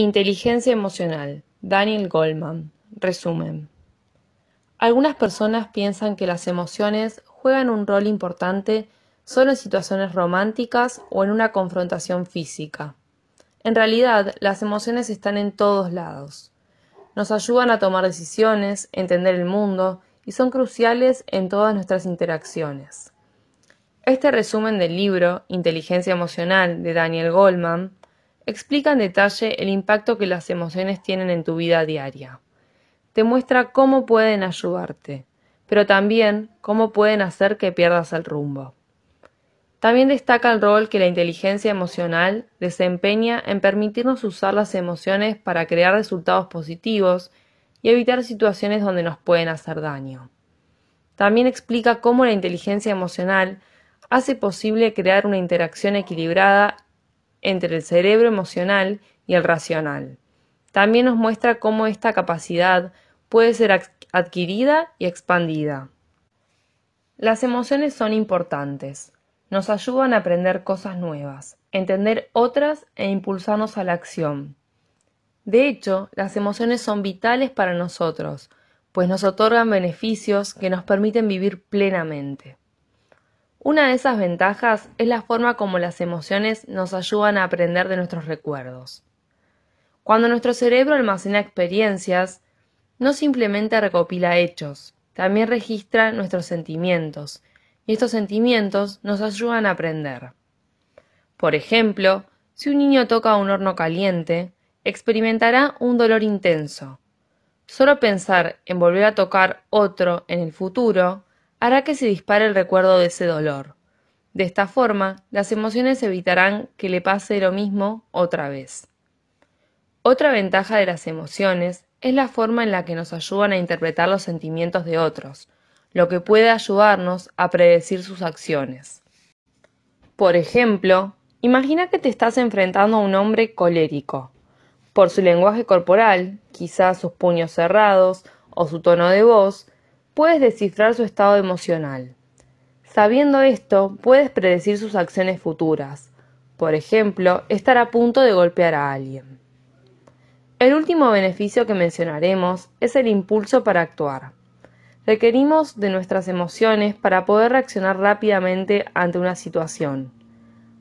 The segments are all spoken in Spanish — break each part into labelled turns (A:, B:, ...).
A: Inteligencia emocional. Daniel Goldman. Resumen. Algunas personas piensan que las emociones juegan un rol importante solo en situaciones románticas o en una confrontación física. En realidad, las emociones están en todos lados. Nos ayudan a tomar decisiones, entender el mundo y son cruciales en todas nuestras interacciones. Este resumen del libro Inteligencia Emocional de Daniel Goldman explica en detalle el impacto que las emociones tienen en tu vida diaria. Te muestra cómo pueden ayudarte, pero también cómo pueden hacer que pierdas el rumbo. También destaca el rol que la inteligencia emocional desempeña en permitirnos usar las emociones para crear resultados positivos y evitar situaciones donde nos pueden hacer daño. También explica cómo la inteligencia emocional hace posible crear una interacción equilibrada entre el cerebro emocional y el racional. También nos muestra cómo esta capacidad puede ser adquirida y expandida. Las emociones son importantes. Nos ayudan a aprender cosas nuevas, entender otras e impulsarnos a la acción. De hecho, las emociones son vitales para nosotros, pues nos otorgan beneficios que nos permiten vivir plenamente. Una de esas ventajas es la forma como las emociones nos ayudan a aprender de nuestros recuerdos. Cuando nuestro cerebro almacena experiencias, no simplemente recopila hechos, también registra nuestros sentimientos, y estos sentimientos nos ayudan a aprender. Por ejemplo, si un niño toca un horno caliente, experimentará un dolor intenso. Solo pensar en volver a tocar otro en el futuro hará que se dispare el recuerdo de ese dolor. De esta forma, las emociones evitarán que le pase lo mismo otra vez. Otra ventaja de las emociones es la forma en la que nos ayudan a interpretar los sentimientos de otros, lo que puede ayudarnos a predecir sus acciones. Por ejemplo, imagina que te estás enfrentando a un hombre colérico. Por su lenguaje corporal, quizás sus puños cerrados o su tono de voz, puedes descifrar su estado emocional. Sabiendo esto, puedes predecir sus acciones futuras, por ejemplo, estar a punto de golpear a alguien. El último beneficio que mencionaremos es el impulso para actuar. Requerimos de nuestras emociones para poder reaccionar rápidamente ante una situación.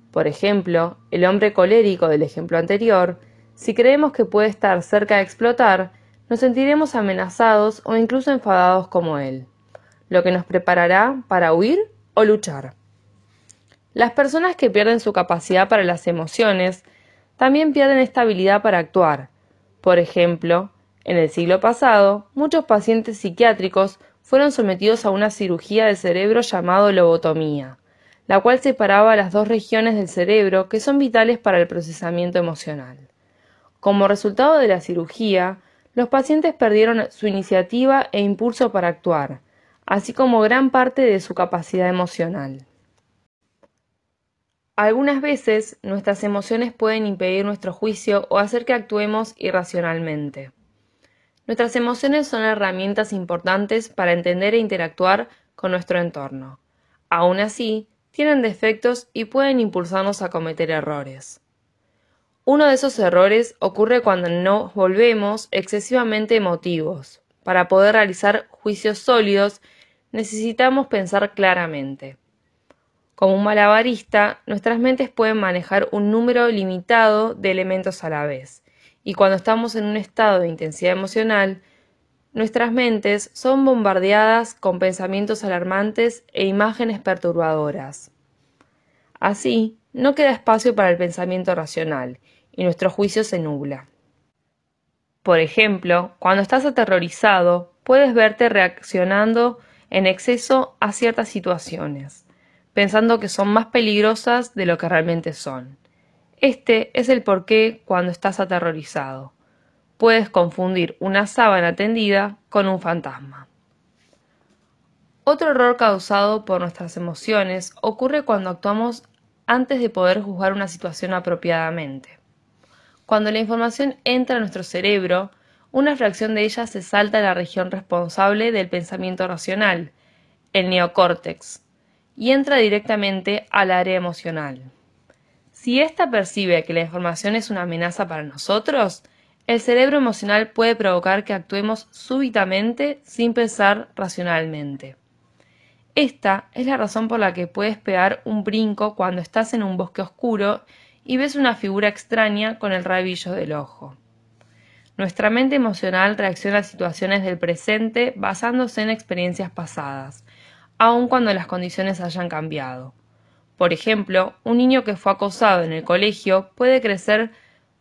A: Por ejemplo, el hombre colérico del ejemplo anterior, si creemos que puede estar cerca de explotar, nos sentiremos amenazados o incluso enfadados como él, lo que nos preparará para huir o luchar. Las personas que pierden su capacidad para las emociones también pierden esta habilidad para actuar. Por ejemplo, en el siglo pasado, muchos pacientes psiquiátricos fueron sometidos a una cirugía de cerebro llamado lobotomía, la cual separaba las dos regiones del cerebro que son vitales para el procesamiento emocional. Como resultado de la cirugía, los pacientes perdieron su iniciativa e impulso para actuar, así como gran parte de su capacidad emocional. Algunas veces nuestras emociones pueden impedir nuestro juicio o hacer que actuemos irracionalmente. Nuestras emociones son herramientas importantes para entender e interactuar con nuestro entorno. Aún así, tienen defectos y pueden impulsarnos a cometer errores. Uno de esos errores ocurre cuando no volvemos excesivamente emotivos. Para poder realizar juicios sólidos necesitamos pensar claramente. Como un malabarista, nuestras mentes pueden manejar un número limitado de elementos a la vez, y cuando estamos en un estado de intensidad emocional, nuestras mentes son bombardeadas con pensamientos alarmantes e imágenes perturbadoras. Así, no queda espacio para el pensamiento racional, y nuestro juicio se nubla. Por ejemplo, cuando estás aterrorizado, puedes verte reaccionando en exceso a ciertas situaciones, pensando que son más peligrosas de lo que realmente son. Este es el porqué cuando estás aterrorizado. Puedes confundir una sábana tendida con un fantasma. Otro error causado por nuestras emociones ocurre cuando actuamos antes de poder juzgar una situación apropiadamente. Cuando la información entra a nuestro cerebro, una fracción de ella se salta a la región responsable del pensamiento racional, el neocórtex, y entra directamente al área emocional. Si ésta percibe que la información es una amenaza para nosotros, el cerebro emocional puede provocar que actuemos súbitamente sin pensar racionalmente. Esta es la razón por la que puedes pegar un brinco cuando estás en un bosque oscuro y ves una figura extraña con el rabillo del ojo. Nuestra mente emocional reacciona a situaciones del presente basándose en experiencias pasadas, aun cuando las condiciones hayan cambiado. Por ejemplo, un niño que fue acosado en el colegio puede crecer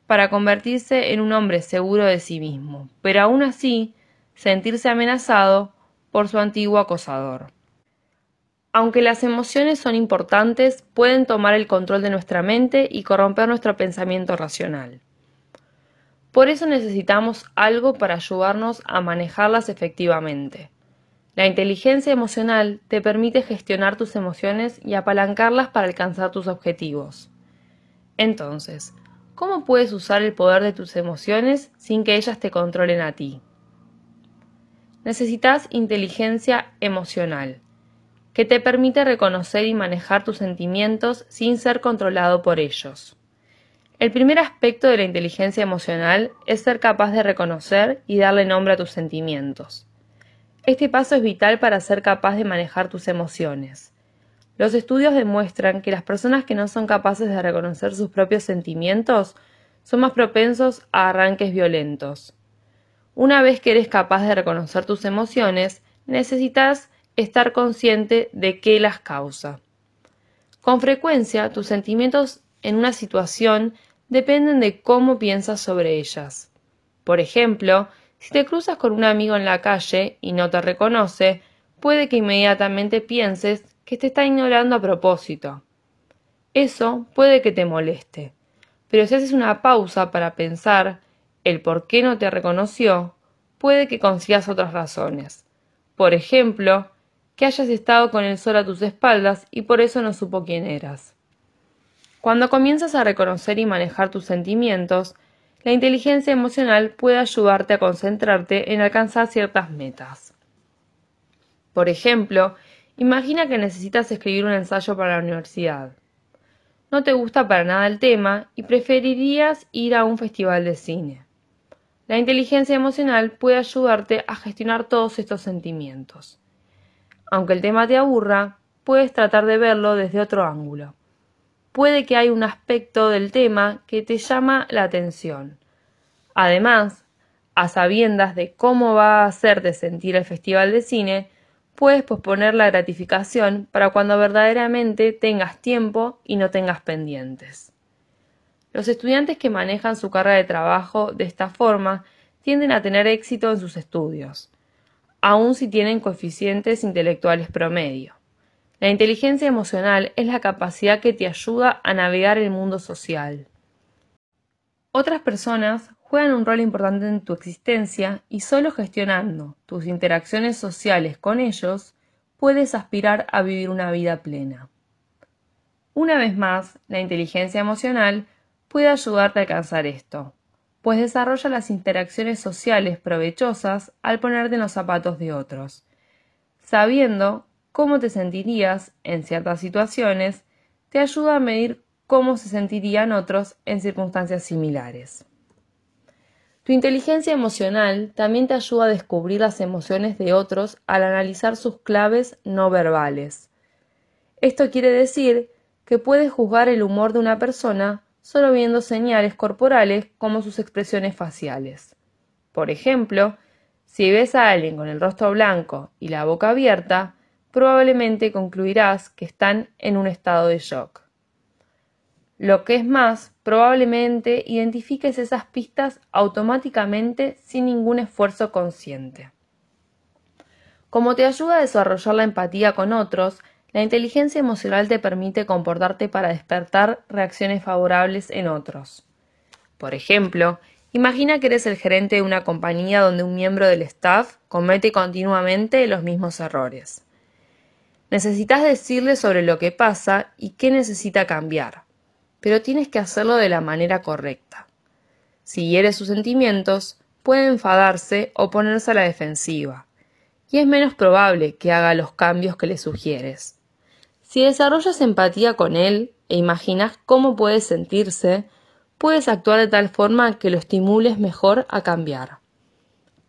A: para convertirse en un hombre seguro de sí mismo, pero aún así sentirse amenazado por su antiguo acosador. Aunque las emociones son importantes, pueden tomar el control de nuestra mente y corromper nuestro pensamiento racional. Por eso necesitamos algo para ayudarnos a manejarlas efectivamente. La inteligencia emocional te permite gestionar tus emociones y apalancarlas para alcanzar tus objetivos. Entonces, ¿cómo puedes usar el poder de tus emociones sin que ellas te controlen a ti? Necesitas inteligencia emocional que te permite reconocer y manejar tus sentimientos sin ser controlado por ellos. El primer aspecto de la inteligencia emocional es ser capaz de reconocer y darle nombre a tus sentimientos. Este paso es vital para ser capaz de manejar tus emociones. Los estudios demuestran que las personas que no son capaces de reconocer sus propios sentimientos son más propensos a arranques violentos. Una vez que eres capaz de reconocer tus emociones, necesitas estar consciente de qué las causa. Con frecuencia, tus sentimientos en una situación dependen de cómo piensas sobre ellas. Por ejemplo, si te cruzas con un amigo en la calle y no te reconoce, puede que inmediatamente pienses que te está ignorando a propósito. Eso puede que te moleste, pero si haces una pausa para pensar el por qué no te reconoció, puede que consigas otras razones. Por ejemplo, que hayas estado con el sol a tus espaldas y por eso no supo quién eras. Cuando comienzas a reconocer y manejar tus sentimientos, la inteligencia emocional puede ayudarte a concentrarte en alcanzar ciertas metas. Por ejemplo, imagina que necesitas escribir un ensayo para la universidad. No te gusta para nada el tema y preferirías ir a un festival de cine. La inteligencia emocional puede ayudarte a gestionar todos estos sentimientos. Aunque el tema te aburra, puedes tratar de verlo desde otro ángulo. Puede que haya un aspecto del tema que te llama la atención. Además, a sabiendas de cómo va a hacerte sentir el festival de cine, puedes posponer la gratificación para cuando verdaderamente tengas tiempo y no tengas pendientes. Los estudiantes que manejan su carrera de trabajo de esta forma tienden a tener éxito en sus estudios aun si tienen coeficientes intelectuales promedio. La inteligencia emocional es la capacidad que te ayuda a navegar el mundo social. Otras personas juegan un rol importante en tu existencia y solo gestionando tus interacciones sociales con ellos puedes aspirar a vivir una vida plena. Una vez más, la inteligencia emocional puede ayudarte a alcanzar esto pues desarrolla las interacciones sociales provechosas al ponerte en los zapatos de otros, sabiendo cómo te sentirías en ciertas situaciones, te ayuda a medir cómo se sentirían otros en circunstancias similares. Tu inteligencia emocional también te ayuda a descubrir las emociones de otros al analizar sus claves no verbales. Esto quiere decir que puedes juzgar el humor de una persona solo viendo señales corporales como sus expresiones faciales. Por ejemplo, si ves a alguien con el rostro blanco y la boca abierta, probablemente concluirás que están en un estado de shock. Lo que es más, probablemente identifiques esas pistas automáticamente sin ningún esfuerzo consciente. Como te ayuda a desarrollar la empatía con otros, la inteligencia emocional te permite comportarte para despertar reacciones favorables en otros. Por ejemplo, imagina que eres el gerente de una compañía donde un miembro del staff comete continuamente los mismos errores. Necesitas decirle sobre lo que pasa y qué necesita cambiar, pero tienes que hacerlo de la manera correcta. Si hieres sus sentimientos, puede enfadarse o ponerse a la defensiva, y es menos probable que haga los cambios que le sugieres. Si desarrollas empatía con él e imaginas cómo puede sentirse, puedes actuar de tal forma que lo estimules mejor a cambiar.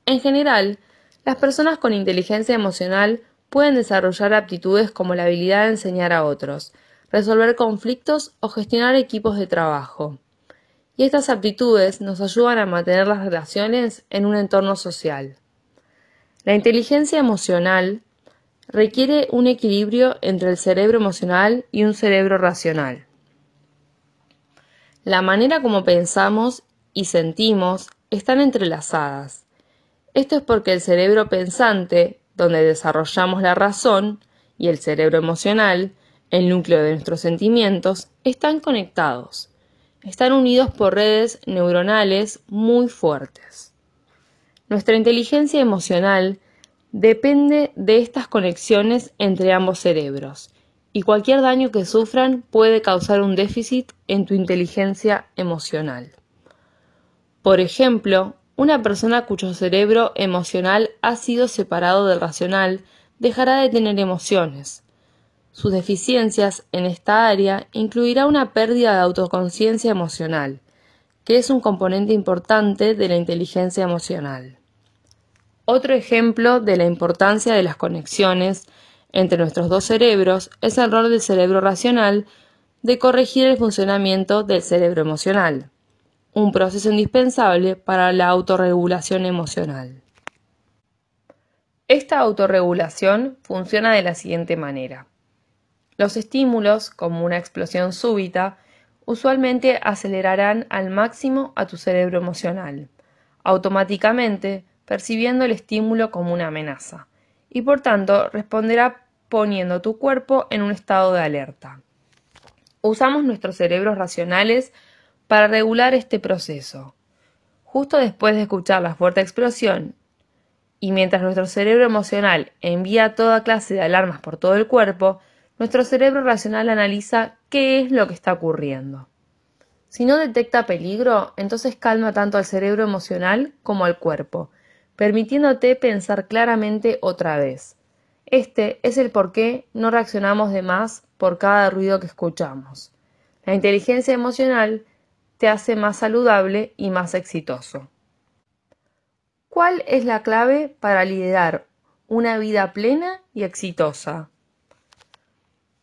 A: En general, las personas con inteligencia emocional pueden desarrollar aptitudes como la habilidad de enseñar a otros, resolver conflictos o gestionar equipos de trabajo. Y estas aptitudes nos ayudan a mantener las relaciones en un entorno social. La inteligencia emocional requiere un equilibrio entre el cerebro emocional y un cerebro racional. La manera como pensamos y sentimos están entrelazadas. Esto es porque el cerebro pensante, donde desarrollamos la razón, y el cerebro emocional, el núcleo de nuestros sentimientos, están conectados. Están unidos por redes neuronales muy fuertes. Nuestra inteligencia emocional depende de estas conexiones entre ambos cerebros y cualquier daño que sufran puede causar un déficit en tu inteligencia emocional. Por ejemplo, una persona cuyo cerebro emocional ha sido separado del racional dejará de tener emociones. Sus deficiencias en esta área incluirá una pérdida de autoconciencia emocional, que es un componente importante de la inteligencia emocional. Otro ejemplo de la importancia de las conexiones entre nuestros dos cerebros es el rol del cerebro racional de corregir el funcionamiento del cerebro emocional, un proceso indispensable para la autorregulación emocional. Esta autorregulación funciona de la siguiente manera. Los estímulos, como una explosión súbita, usualmente acelerarán al máximo a tu cerebro emocional. Automáticamente, percibiendo el estímulo como una amenaza, y por tanto responderá poniendo tu cuerpo en un estado de alerta. Usamos nuestros cerebros racionales para regular este proceso. Justo después de escuchar la fuerte explosión, y mientras nuestro cerebro emocional envía toda clase de alarmas por todo el cuerpo, nuestro cerebro racional analiza qué es lo que está ocurriendo. Si no detecta peligro, entonces calma tanto al cerebro emocional como al cuerpo, permitiéndote pensar claramente otra vez. Este es el por qué no reaccionamos de más por cada ruido que escuchamos. La inteligencia emocional te hace más saludable y más exitoso. ¿Cuál es la clave para liderar una vida plena y exitosa?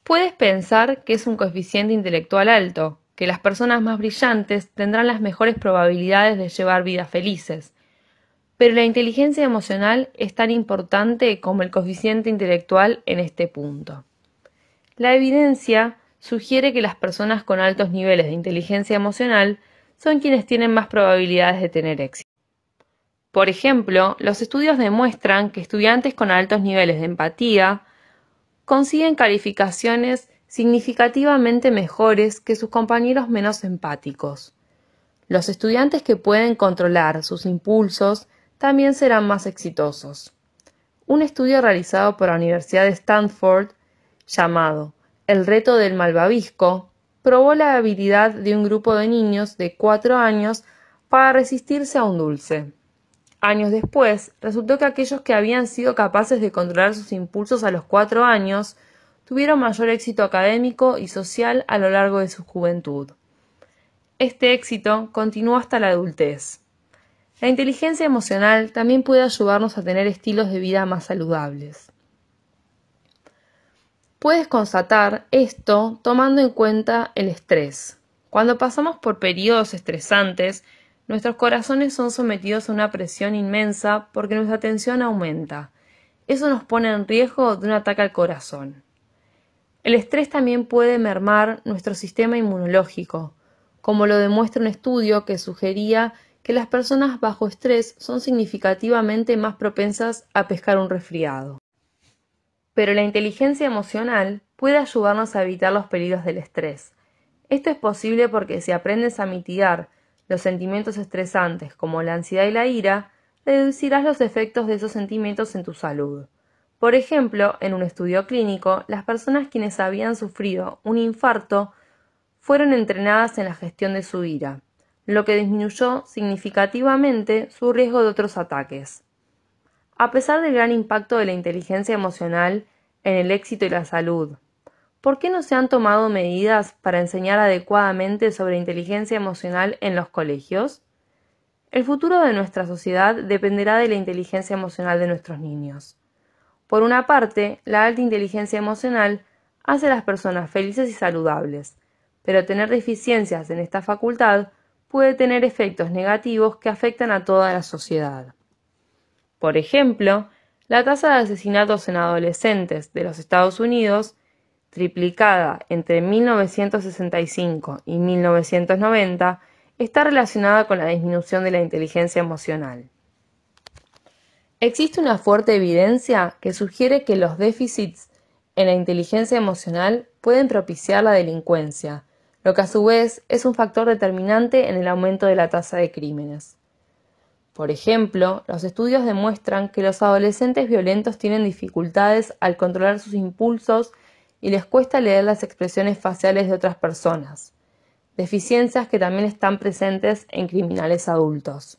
A: Puedes pensar que es un coeficiente intelectual alto, que las personas más brillantes tendrán las mejores probabilidades de llevar vidas felices, pero la inteligencia emocional es tan importante como el coeficiente intelectual en este punto. La evidencia sugiere que las personas con altos niveles de inteligencia emocional son quienes tienen más probabilidades de tener éxito. Por ejemplo, los estudios demuestran que estudiantes con altos niveles de empatía consiguen calificaciones significativamente mejores que sus compañeros menos empáticos. Los estudiantes que pueden controlar sus impulsos también serán más exitosos. Un estudio realizado por la Universidad de Stanford, llamado El reto del malvavisco, probó la habilidad de un grupo de niños de cuatro años para resistirse a un dulce. Años después, resultó que aquellos que habían sido capaces de controlar sus impulsos a los 4 años tuvieron mayor éxito académico y social a lo largo de su juventud. Este éxito continuó hasta la adultez. La inteligencia emocional también puede ayudarnos a tener estilos de vida más saludables. Puedes constatar esto tomando en cuenta el estrés. Cuando pasamos por periodos estresantes, nuestros corazones son sometidos a una presión inmensa porque nuestra tensión aumenta. Eso nos pone en riesgo de un ataque al corazón. El estrés también puede mermar nuestro sistema inmunológico, como lo demuestra un estudio que sugería que las personas bajo estrés son significativamente más propensas a pescar un resfriado. Pero la inteligencia emocional puede ayudarnos a evitar los peligros del estrés. Esto es posible porque si aprendes a mitigar los sentimientos estresantes como la ansiedad y la ira, reducirás los efectos de esos sentimientos en tu salud. Por ejemplo, en un estudio clínico, las personas quienes habían sufrido un infarto fueron entrenadas en la gestión de su ira lo que disminuyó significativamente su riesgo de otros ataques. A pesar del gran impacto de la inteligencia emocional en el éxito y la salud, ¿por qué no se han tomado medidas para enseñar adecuadamente sobre inteligencia emocional en los colegios? El futuro de nuestra sociedad dependerá de la inteligencia emocional de nuestros niños. Por una parte, la alta inteligencia emocional hace a las personas felices y saludables, pero tener deficiencias en esta facultad puede tener efectos negativos que afectan a toda la sociedad. Por ejemplo, la tasa de asesinatos en adolescentes de los Estados Unidos, triplicada entre 1965 y 1990, está relacionada con la disminución de la inteligencia emocional. Existe una fuerte evidencia que sugiere que los déficits en la inteligencia emocional pueden propiciar la delincuencia, lo que a su vez es un factor determinante en el aumento de la tasa de crímenes. Por ejemplo, los estudios demuestran que los adolescentes violentos tienen dificultades al controlar sus impulsos y les cuesta leer las expresiones faciales de otras personas, deficiencias que también están presentes en criminales adultos.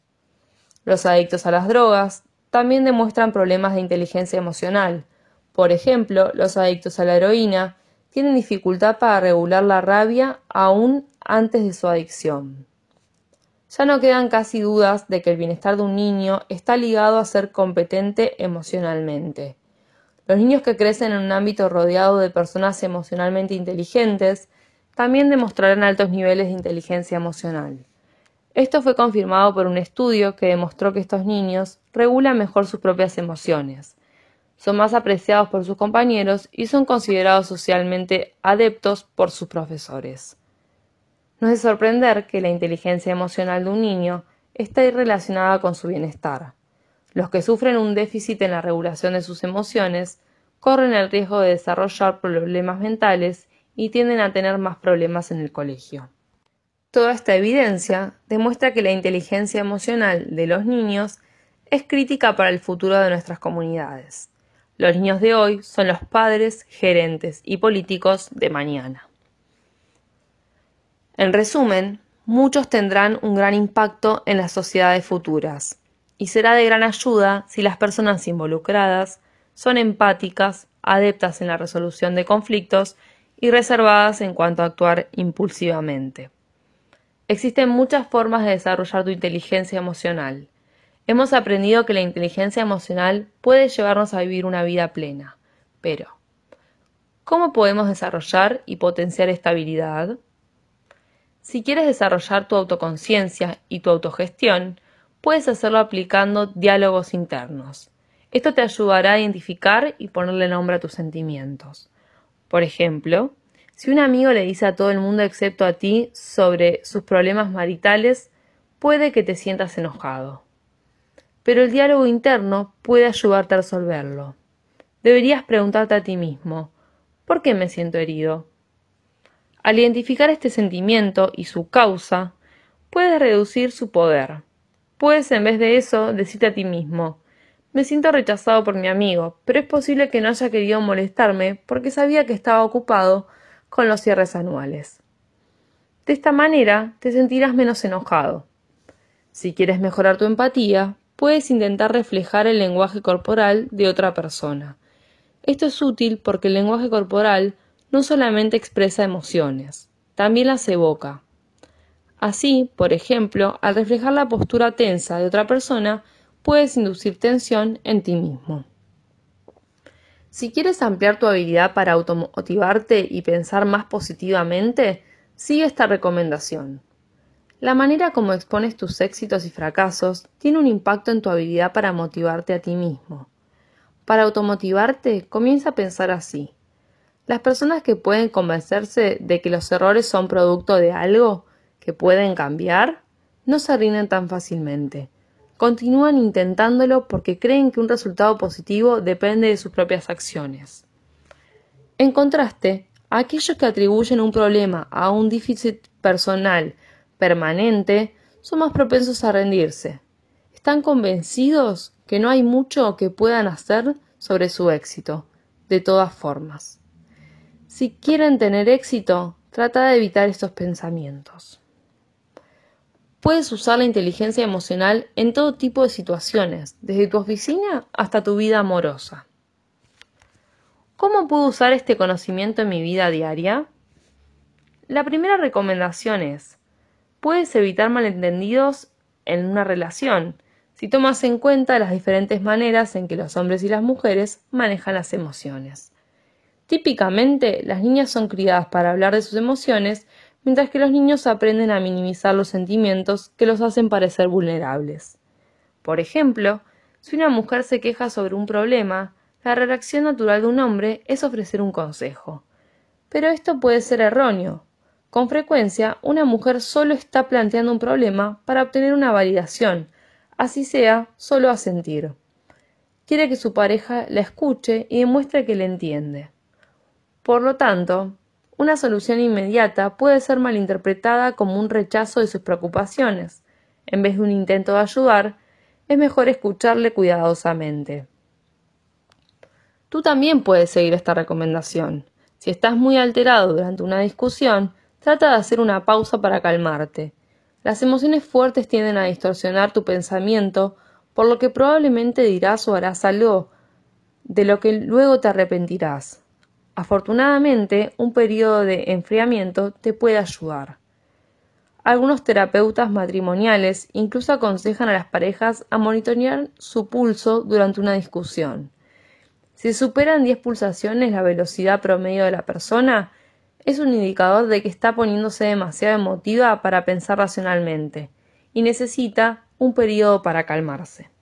A: Los adictos a las drogas también demuestran problemas de inteligencia emocional. Por ejemplo, los adictos a la heroína tienen dificultad para regular la rabia aún antes de su adicción. Ya no quedan casi dudas de que el bienestar de un niño está ligado a ser competente emocionalmente. Los niños que crecen en un ámbito rodeado de personas emocionalmente inteligentes también demostrarán altos niveles de inteligencia emocional. Esto fue confirmado por un estudio que demostró que estos niños regulan mejor sus propias emociones, son más apreciados por sus compañeros y son considerados socialmente adeptos por sus profesores. No es de sorprender que la inteligencia emocional de un niño está irrelacionada con su bienestar. Los que sufren un déficit en la regulación de sus emociones corren el riesgo de desarrollar problemas mentales y tienden a tener más problemas en el colegio. Toda esta evidencia demuestra que la inteligencia emocional de los niños es crítica para el futuro de nuestras comunidades. Los niños de hoy son los padres, gerentes y políticos de mañana. En resumen, muchos tendrán un gran impacto en las sociedades futuras y será de gran ayuda si las personas involucradas son empáticas, adeptas en la resolución de conflictos y reservadas en cuanto a actuar impulsivamente. Existen muchas formas de desarrollar tu inteligencia emocional. Hemos aprendido que la inteligencia emocional puede llevarnos a vivir una vida plena, pero ¿cómo podemos desarrollar y potenciar esta habilidad? Si quieres desarrollar tu autoconciencia y tu autogestión, puedes hacerlo aplicando diálogos internos. Esto te ayudará a identificar y ponerle nombre a tus sentimientos. Por ejemplo, si un amigo le dice a todo el mundo excepto a ti sobre sus problemas maritales, puede que te sientas enojado pero el diálogo interno puede ayudarte a resolverlo. Deberías preguntarte a ti mismo, ¿por qué me siento herido? Al identificar este sentimiento y su causa, puedes reducir su poder. Puedes en vez de eso decirte a ti mismo, me siento rechazado por mi amigo, pero es posible que no haya querido molestarme porque sabía que estaba ocupado con los cierres anuales. De esta manera te sentirás menos enojado. Si quieres mejorar tu empatía, puedes intentar reflejar el lenguaje corporal de otra persona. Esto es útil porque el lenguaje corporal no solamente expresa emociones, también las evoca. Así, por ejemplo, al reflejar la postura tensa de otra persona, puedes inducir tensión en ti mismo. Si quieres ampliar tu habilidad para automotivarte y pensar más positivamente, sigue esta recomendación. La manera como expones tus éxitos y fracasos tiene un impacto en tu habilidad para motivarte a ti mismo. Para automotivarte, comienza a pensar así. Las personas que pueden convencerse de que los errores son producto de algo que pueden cambiar, no se rinden tan fácilmente. Continúan intentándolo porque creen que un resultado positivo depende de sus propias acciones. En contraste, aquellos que atribuyen un problema a un déficit personal permanente, son más propensos a rendirse. Están convencidos que no hay mucho que puedan hacer sobre su éxito, de todas formas. Si quieren tener éxito, trata de evitar estos pensamientos. Puedes usar la inteligencia emocional en todo tipo de situaciones, desde tu oficina hasta tu vida amorosa. ¿Cómo puedo usar este conocimiento en mi vida diaria? La primera recomendación es, puedes evitar malentendidos en una relación, si tomas en cuenta las diferentes maneras en que los hombres y las mujeres manejan las emociones. Típicamente, las niñas son criadas para hablar de sus emociones, mientras que los niños aprenden a minimizar los sentimientos que los hacen parecer vulnerables. Por ejemplo, si una mujer se queja sobre un problema, la reacción natural de un hombre es ofrecer un consejo. Pero esto puede ser erróneo, con frecuencia, una mujer solo está planteando un problema para obtener una validación, así sea solo asentir. Quiere que su pareja la escuche y demuestre que le entiende. Por lo tanto, una solución inmediata puede ser malinterpretada como un rechazo de sus preocupaciones. En vez de un intento de ayudar, es mejor escucharle cuidadosamente. Tú también puedes seguir esta recomendación. Si estás muy alterado durante una discusión, Trata de hacer una pausa para calmarte. Las emociones fuertes tienden a distorsionar tu pensamiento, por lo que probablemente dirás o harás algo de lo que luego te arrepentirás. Afortunadamente, un periodo de enfriamiento te puede ayudar. Algunos terapeutas matrimoniales incluso aconsejan a las parejas a monitorear su pulso durante una discusión. Si superan 10 pulsaciones la velocidad promedio de la persona, es un indicador de que está poniéndose demasiado emotiva para pensar racionalmente y necesita un periodo para calmarse.